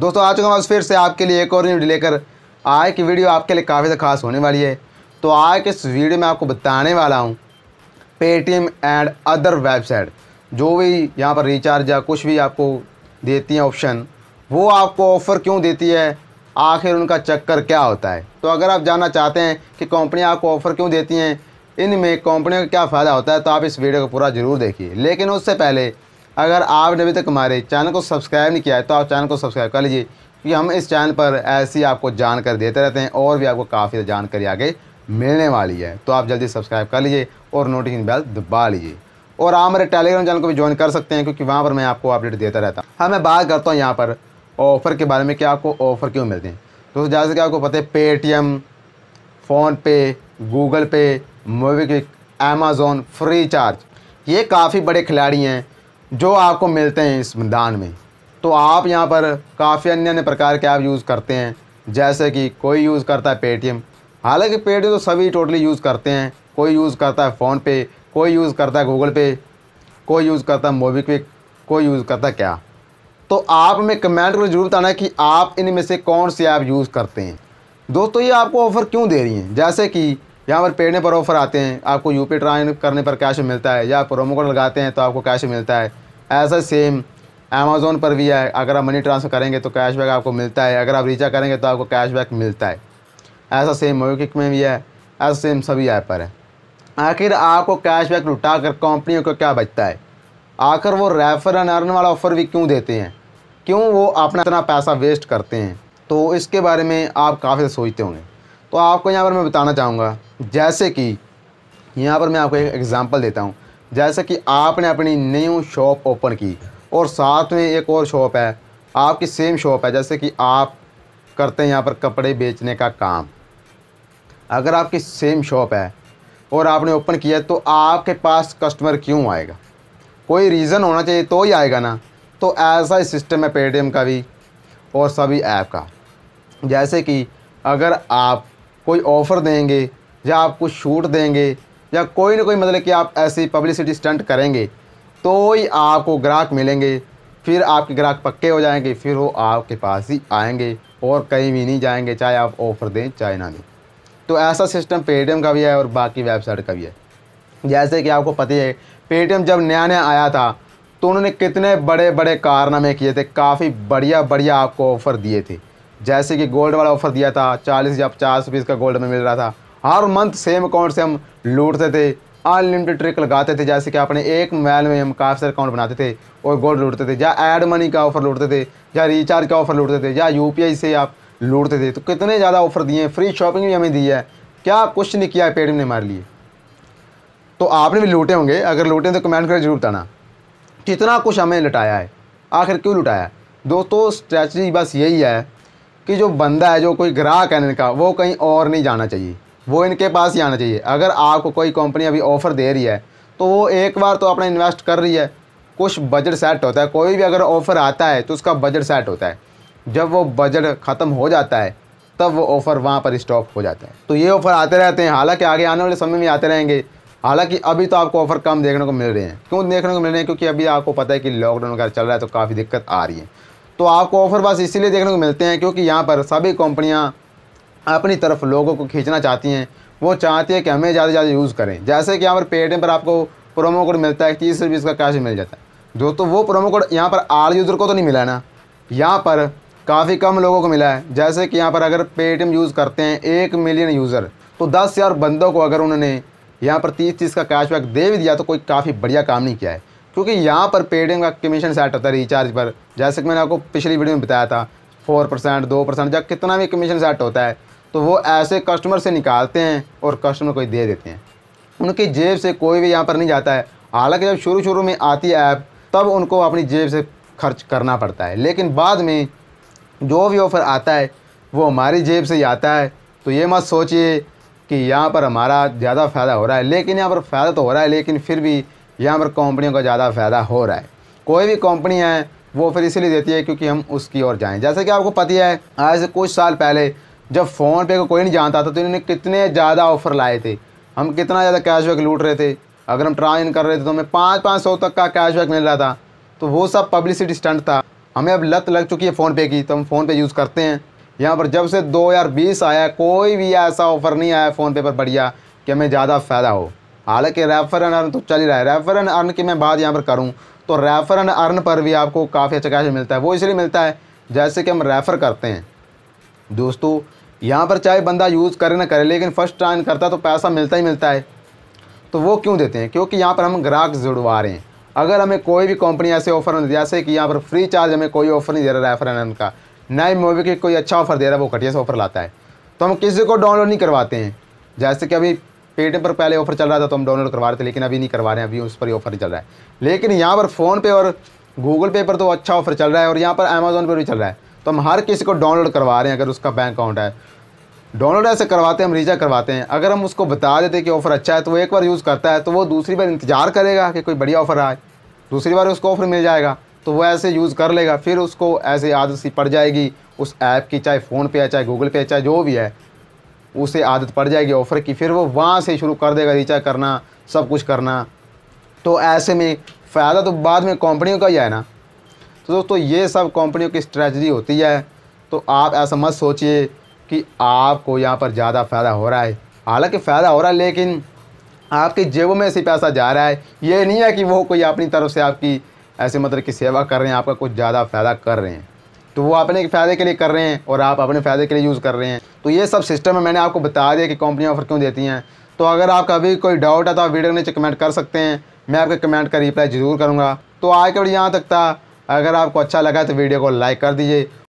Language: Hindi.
दोस्तों आ चुका हूँ फिर से आपके लिए एक और न्यूज लेकर आज की वीडियो आपके लिए काफ़ी ज़्यादा खास होने वाली है तो आज के इस वीडियो में आपको बताने वाला हूँ पेटीएम एंड अदर वेबसाइट जो भी यहाँ पर रिचार्ज या कुछ भी आपको देती हैं ऑप्शन वो आपको ऑफ़र क्यों देती है आखिर उनका चक्कर क्या होता है तो अगर आप जानना चाहते हैं कि कंपनियाँ आपको ऑफ़र क्यों देती हैं इनमें कंपनियों का क्या फ़ायदा होता है तो आप इस वीडियो को पूरा ज़रूर देखिए लेकिन उससे पहले अगर आपने अभी तक हमारे चैनल को सब्सक्राइब नहीं किया है तो आप चैनल को सब्सक्राइब कर लीजिए क्योंकि हम इस चैनल पर ऐसी आपको जानकारी देते रहते हैं और भी आपको काफ़ी जानकारी आगे मिलने वाली है तो आप जल्दी सब्सक्राइब कर लीजिए और नोटिफिकेशन बेल दबा लीजिए और आप मेरे टेलीग्राम चैनल को भी ज्वाइन कर सकते हैं क्योंकि वहाँ पर मैं आपको अपडेट देता रहता हूँ हाँ मैं बात करता हूँ यहाँ पर ऑफ़र के बारे में कि आपको ऑफ़र क्यों मिलते हैं तो जैसे कि आपको पता है Paytm PhonePe Google Pay MobiKwik Amazon Freecharge ये काफ़ी बड़े खिलाड़ी हैं जो आपको मिलते हैं इस दान में तो आप यहाँ पर काफ़ी अन्य अन्य प्रकार के ऐप यूज़ करते हैं जैसे कि कोई यूज़ करता है पेटीएम हालांकि पेटीएम तो सभी टोटली यूज़ करते हैं कोई यूज़ करता है फ़ोन पे कोई यूज़ करता है गूगल पे कोई यूज़ करता है मोबीक्विक कोई यूज़ करता क्या तो आप हमें कमेंट कर जरूर बताना कि आप इनमें से कौन से ऐप यूज़ करते हैं दोस्तों ये आपको ऑफ़र क्यों दे रही हैं जैसे कि यहाँ पर पेड़ने पर ऑफ़र आते हैं आपको यू पी ट्राइन करने पर कैश मिलता है या प्रोमो कोड लगाते हैं तो आपको कैश मिलता है ऐसा सेम अमेज़ोन पर भी है अगर आप मनी ट्रांसफ़र करेंगे तो कैशबैक आपको मिलता है अगर आप रिचार्ज करेंगे तो आपको कैशबैक मिलता है ऐसा सेम मोबिक में भी है ऐसा सेम सभी ऐप पर है आखिर आपको कैशबैक लुटा कर कंपनियों को क्या बचता है आखिर वो रेफर एंड अर्न वाला ऑफ़र भी क्यों देते हैं क्यों वो अपना इतना पैसा वेस्ट करते हैं तो इसके बारे में आप काफ़ी सोचते होंगे तो आपको यहाँ पर मैं बताना चाहूँगा जैसे कि यहाँ पर मैं आपको एक एग्ज़ाम्पल देता हूँ जैसे कि आपने अपनी न्यू शॉप ओपन की और साथ में एक और शॉप है आपकी सेम शॉप है जैसे कि आप करते हैं यहाँ पर कपड़े बेचने का काम अगर आपकी सेम शॉप है और आपने ओपन किया तो आपके पास कस्टमर क्यों आएगा कोई रीज़न होना चाहिए तो ही आएगा ना तो ऐसा ही सिस्टम है पेटीएम का भी और सभी ऐप का जैसे कि अगर आप कोई ऑफ़र देंगे या आपको छूट देंगे या कोई ना कोई मतलब कि आप ऐसी पब्लिसिटी स्टंट करेंगे तो ही आपको ग्राहक मिलेंगे फिर आपके ग्राहक पक्के हो जाएंगे फिर वो आपके पास ही आएंगे और कहीं भी नहीं जाएंगे चाहे आप ऑफ़र दें चाहे ना दें तो ऐसा सिस्टम पेटीएम का भी है और बाकी वेबसाइट का भी है जैसे कि आपको पता है पेटीएम जब नया नया आया था तो उन्होंने कितने बड़े बड़े कारनामे किए थे काफ़ी बढ़िया बढ़िया आपको ऑफ़र दिए थे जैसे कि गोल्ड वाला ऑफर दिया था चालीस या पचास रुपीज़ का गोल्ड में मिल रहा था हर मंथ सेम अकाउंट से हम लूटते थे अनलिमिटेड ट्रिक लगाते थे जैसे कि अपने एक मोबाइल में हम काफ़ी सारे अकाउंट बनाते थे और गोल्ड लूटते थे या एड मनी का ऑफर लूटते थे या रिचार्ज का ऑफर लूटते थे या यू से आप लूटते थे तो कितने ज़्यादा ऑफर दिए हैं फ्री शॉपिंग भी हमें दी है क्या कुछ नहीं किया पेड़ ने मार लिए तो आपने भी लूटे होंगे अगर लूटे तो कमेंट करें जरूर बताना कितना कुछ हमें लुटाया है आखिर क्यों लुटाया दोस्तों स्ट्रैटी बस यही है कि जो बंदा है जो कोई ग्राहक है इनका वो कहीं और नहीं जाना चाहिए वो इनके पास ही आना चाहिए अगर आपको कोई कंपनी अभी ऑफ़र दे रही है तो वो एक बार तो अपना इन्वेस्ट कर रही है कुछ बजट सेट होता है कोई भी अगर ऑफ़र आता है तो उसका बजट सेट होता है जब वो बजट ख़त्म हो जाता है तब वो ऑफ़र वहाँ पर स्टॉप हो जाता है तो ये ऑफ़र आते रहते हैं हालांकि आगे आने वाले समय में आते रहेंगे हालांकि अभी तो आपको ऑफ़र कम देखने को मिल रहे हैं क्यों देखने को मिल रहे हैं क्योंकि अभी आपको पता है कि लॉकडाउन वगैरह चल रहा है तो काफ़ी दिक्कत आ रही है तो आपको ऑफ़र बस इसीलिए देखने को मिलते हैं क्योंकि यहाँ पर सभी कंपनियाँ अपनी तरफ लोगों को खींचना चाहती हैं वो चाहती है कि हमें ज़्यादा से ज़्यादा यूज़ करें जैसे कि यहाँ पर पेटीएम पर आपको प्रोमो कोड मिलता है तीस रुपये इसका कैश मिल जाता है जो तो वो प्रोमो कोड यहाँ पर आर यूज़र को तो नहीं मिला ना यहाँ पर काफ़ी कम लोगों को मिला है जैसे कि यहाँ पर अगर पेटीएम यूज़ करते हैं एक मिलियन यूज़र तो दस हज़ार बंदों को अगर उन्होंने यहाँ पर तीस तीस का कैशबैक दे भी दिया तो कोई काफ़ी बढ़िया काम नहीं किया है क्योंकि यहाँ पर पेटीएम का कमीशन सेट होता है रिचार्ज पर जैसे कि मैंने आपको पिछली वीडियो में बताया था फोर परसेंट दो परसेंट या कितना भी कमीशन सेट होता है तो वो ऐसे कस्टमर से निकालते हैं और कस्टमर को दे देते हैं उनकी जेब से कोई भी यहाँ पर नहीं जाता है हालांकि जब शुरू शुरू में आती है ऐप तब उनको अपनी जेब से खर्च करना पड़ता है लेकिन बाद में जो भी ऑफ़र आता है वो हमारी जेब से ही आता है तो ये मत सोचिए कि यहाँ पर हमारा ज़्यादा फ़ायदा हो रहा है लेकिन यहाँ पर फ़ायदा तो हो रहा है लेकिन फिर भी यहाँ पर कंपनियों का ज़्यादा फ़ायदा हो रहा है कोई भी कंपनी है वो फिर इसीलिए देती है क्योंकि हम उसकी ओर जाएँ जैसे कि आपको पता है आज से कुछ साल पहले जब फ़ोन पे को कोई नहीं जानता था तो इन्होंने कितने ज़्यादा ऑफ़र लाए थे हम कितना ज़्यादा कैशबैक लूट रहे थे अगर हम इन कर रहे थे तो हमें पाँच पाँच सौ तक का कैशबैक मिल रहा था तो वो सब पब्लिसिटी स्टंट था हमें अब लत लग चुकी है फ़ोनपे की तो हम फ़ोनपे यूज़ करते हैं यहाँ पर जब से 2020 आया कोई भी ऐसा ऑफ़र नहीं आया फ़ोनपे पर बढ़िया कि हमें ज़्यादा फ़ायदा हो हालांकि रेफर एंड अर्न तो चल ही रहा है रेफर एंड अर्न की मैं बात यहाँ पर करूँ तो रेफर एंड अर्न पर भी आपको काफ़ी अच्छा कैश मिलता है वो इसलिए मिलता है जैसे कि हम रेफ़र करते हैं दोस्तों यहाँ पर चाहे बंदा यूज़ करे ना करे लेकिन फ़र्स्ट टाइम करता है तो पैसा मिलता ही मिलता है तो वो क्यों देते हैं क्योंकि यहाँ पर हम ग्राहक जुड़वा रहे हैं अगर हमें कोई भी कंपनी ऐसे ऑफर नहीं जैसे कि यहाँ पर फ्री चार्ज हमें कोई ऑफर नहीं दे रहा रेफर एंड अर्न का नए मोबी की कोई अच्छा ऑफर दे रहा है वो घटिया से ऑफर लाता है तो हम किसी को डाउनलोड नहीं करवाते हैं जैसे कि अभी पेटीएम पर पहले ऑफर चल रहा था तो हम डाउनलोड करवा रहे थे लेकिन अभी नहीं करवा रहे हैं अभी उस पर ही ऑफर चल रहा है लेकिन यहाँ पर फ़ोनपे और गूगल पे पर तो अच्छा ऑफर चल रहा है और यहाँ पर अमेज़ोन पर भी चल रहा है तो हम हर किसी को डाउनलोड करवा रहे हैं अगर उसका बैंक अकाउंट है डाउनलोड ऐसे करवाते हैं हम रीजा करवाते हैं अगर हम उसको बता देते कि ऑफ़र अच्छा है तो वो एक बार यूज़ करता है तो वो दूसरी बार इंतजार करेगा कि कोई बढ़िया ऑफ़र आए दूसरी बार उसको ऑफ़र मिल जाएगा तो वो ऐसे यूज़ कर लेगा फिर उसको ऐसे आदत सी पड़ जाएगी उस ऐप की चाहे फ़ोन पे है चाहे गूगल पे है चाहे जो भी है उसे आदत पड़ जाएगी ऑफ़र की फिर वो वहाँ से शुरू कर देगा रिचार्ज करना सब कुछ करना तो ऐसे में फ़ायदा तो बाद में कंपनियों का ही है ना तो दोस्तों ये सब कंपनियों की स्ट्रेटजी होती है तो आप ऐसा मत सोचिए कि आपको यहाँ पर ज़्यादा फ़ायदा हो रहा है हालांकि फ़ायदा हो रहा है लेकिन आपके जेबों में से पैसा जा रहा है ये नहीं है कि वो कोई अपनी तरफ से आपकी ऐसे मतलब कि सेवा कर रहे हैं आपका कुछ ज़्यादा फ़ायदा कर रहे हैं तो वो अपने फ़ायदे के लिए कर रहे हैं और आप अपने फ़ायदे के लिए यूज़ कर रहे हैं तो ये सब सिस्टम है मैंने आपको बता दिया कि कंपनियाँ ऑफ़र क्यों देती हैं तो अगर आपका भी कोई डाउट है तो आप वीडियो के नीचे कमेंट कर सकते हैं मैं आपके कमेंट का रिप्लाई ज़रूर करूँगा तो आज के वीडियो यहाँ तक था अगर आपको अच्छा लगा तो वीडियो को लाइक कर दीजिए